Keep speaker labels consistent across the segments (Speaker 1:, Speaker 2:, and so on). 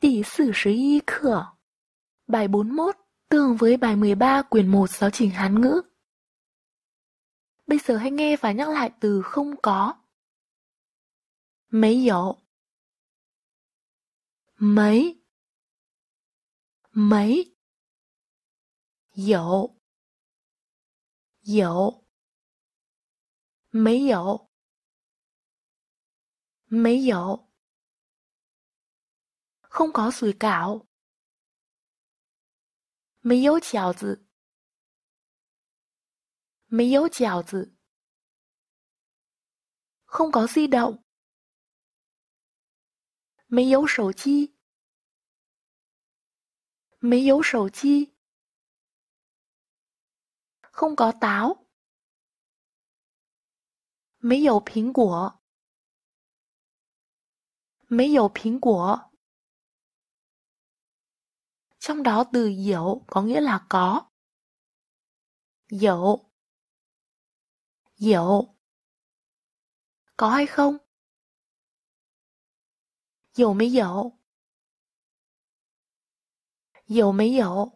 Speaker 1: Tỷ sử sử 十一课 Bài 41 tương với bài 13 quyển 1 giáo trình Hán ngữ. Bây giờ hãy nghe và nhắc lại từ không có. Mấy dậu Mấy Mấy Dậu Dậu Mấy dậu Mấy dậu không có sủi cảo. Mấy dấu chào 字 Mấy dấu chào 字 Không có di động. Mấy dấu sầu chi. Mấy dấu sầu chi. Không có táo. Mấy dấu 苹果. Mấy dấu 苹果 trong đó từ hiểu có nghĩa là có. Hiểu Hiểu Có hay không? Hiểu mới hiểu Hiểu mới hiểu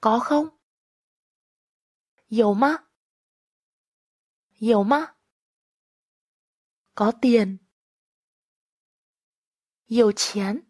Speaker 1: Có không? Hiểu mà Hiểu mà Có tiền Hiểu chén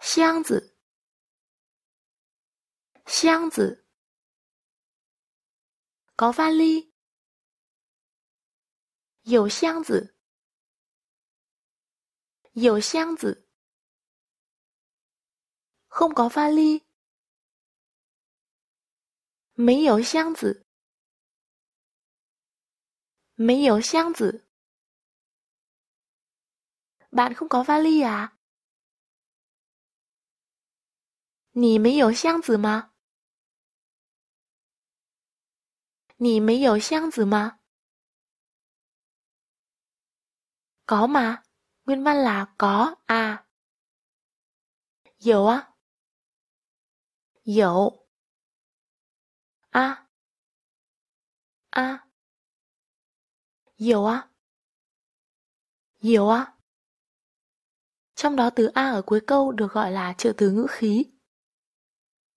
Speaker 1: 箱子，箱子。có vali，有箱子，有箱子。không có vali，没有箱子，没有箱子。Bạn không có vali à? 你没有箱子吗？你没有箱子吗？có mà, nguyên văn là có à. Dầu á. Dậu. A. A. Dầu á. Dầu á. Trong đó từ A ở cuối câu được gọi là trợ từ ngữ khí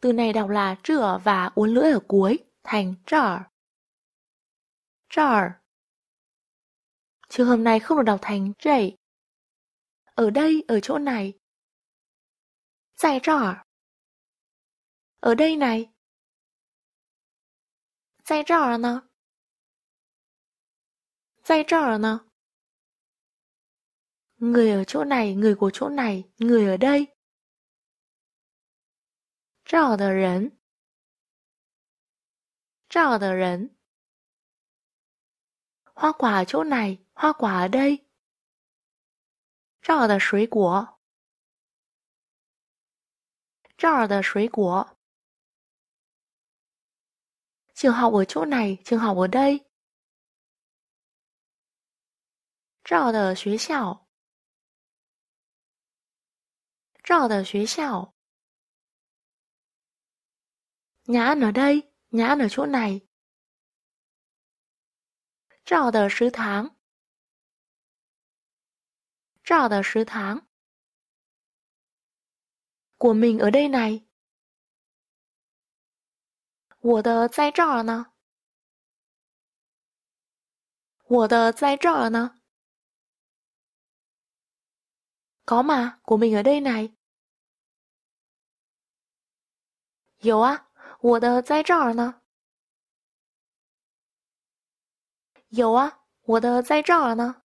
Speaker 1: Từ này đọc là rửa và uốn lưỡi ở cuối, thành trở. Trở. Trường hôm nay không được đọc thành chảy. Ở đây, ở chỗ này. Giải trở. Ở đây này. Giải trở nè. Giải trở nè. Người ở chỗ này, người của chỗ này, người ở đây. 照的人，照的人，花寡就来花寡的。照的水果，这儿的水果，幸好我就来信号的。这儿的学校，照的学校。Nhã An ở đây, Nhã An ở chỗ này. Trò tờ sứ tháng Trò tờ sứ tháng Của mình ở đây này. có mà, của mình ở đây này. 有啊，我的在这儿呢，有啊。我的在这儿呢。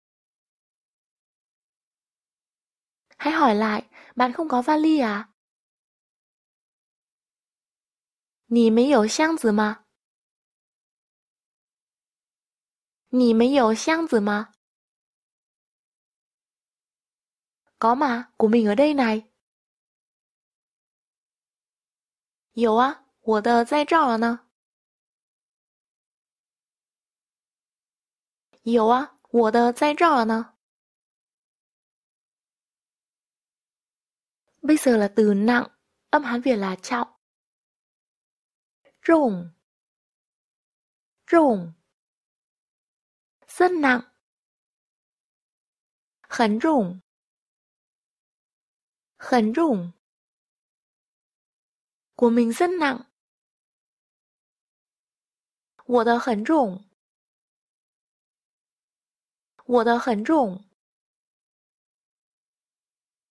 Speaker 1: 还回来，bạn không có vali à？你没有箱子吗？你没有箱子吗？có mà của mình ở đây này，有啊。我的在这儿呢。有啊，我的在这儿呢。Bây giờ là từ nặng, âm Hán Việt là trọng. Trọng, trọng, rất nặng, rất nặng, r ấ nặng, rất nặng. của mình rất nặng. 我的很重我的很重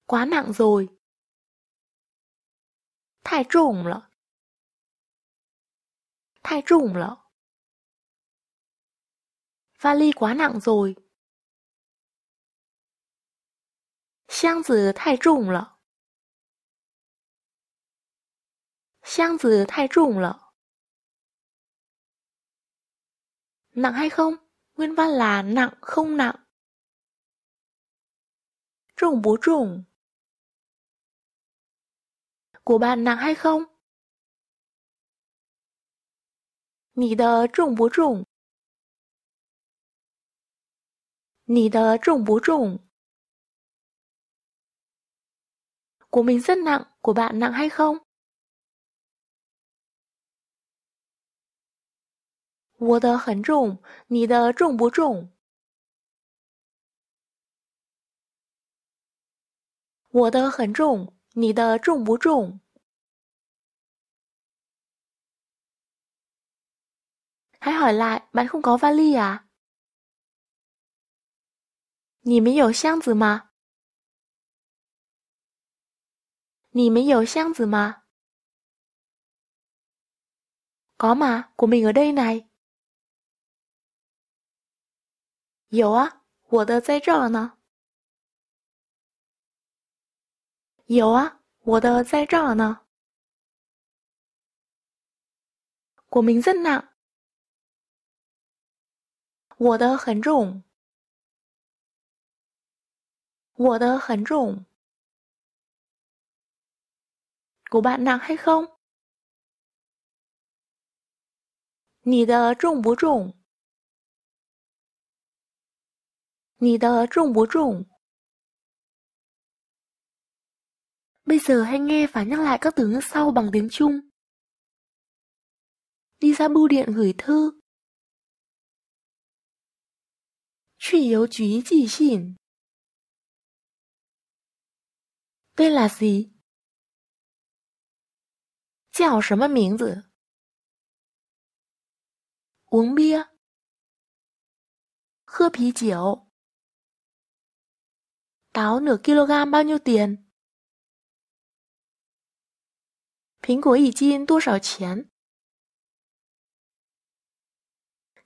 Speaker 1: 管两周太重了太重了翻立管两周箱子太重了箱子太重了 Nặng hay không? Nguyên văn là nặng không nặng. Trùng bố trùng. Của bạn nặng hay không? đờ đờ trùng trùng trùng trùng bố bố của mình rất nặng, của bạn nặng hay không? 我的很重，你的重不重？我的很重，你的重不重？还回来，没搞发力啊？你们有箱子吗？你们有箱子吗？搞嘛，我们有这里。有啊，我的在这儿呢。有啊，我的在这儿呢。我名字呢？我的很重。我的很重。古巴那黑 ạ 你的重不重？bố bây giờ hãy nghe và nhắc lại các từ ngữ sau bằng tiếng Trung. Đi ra bưu điện gửi thư. Truy yếu chí chỉ xỉn. Tên là gì? Chào sớm miếng tử. Uống bia. Khơ pí chiều. Táo nửa kg bao nhiêu tiền? 苹果一斤多少钱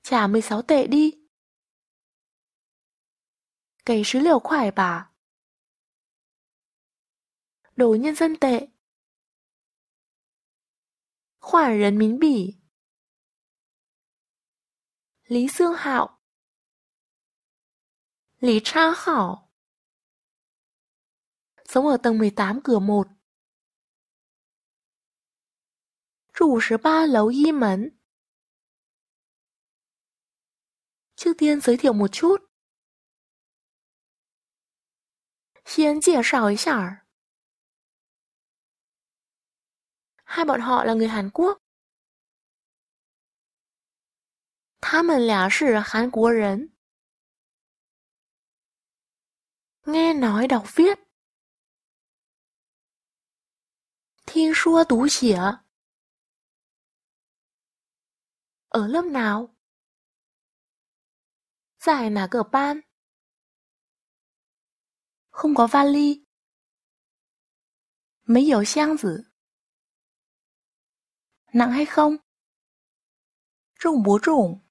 Speaker 1: ？Trả 16 tệ đi. Cày 16 khoải bà. Đồ nhân dân tệ. Khoản nhân 民币. Lý Xương Hạo. Lý Trang Hảo sống ở tầng 18 cửa 1. Trụ 13 lầu y mẫn, Trước tiên giới thiệu một chút. Xin chia sẻ ý sở. Hai bọn họ là người Hàn Quốc. Tha mần là Hàn Quốc Nghe nói đọc viết. Thiên xua tú chỉa Ở lớp nào? Giải Không có vali Mấy Nặng hay không? Rủng bố rủng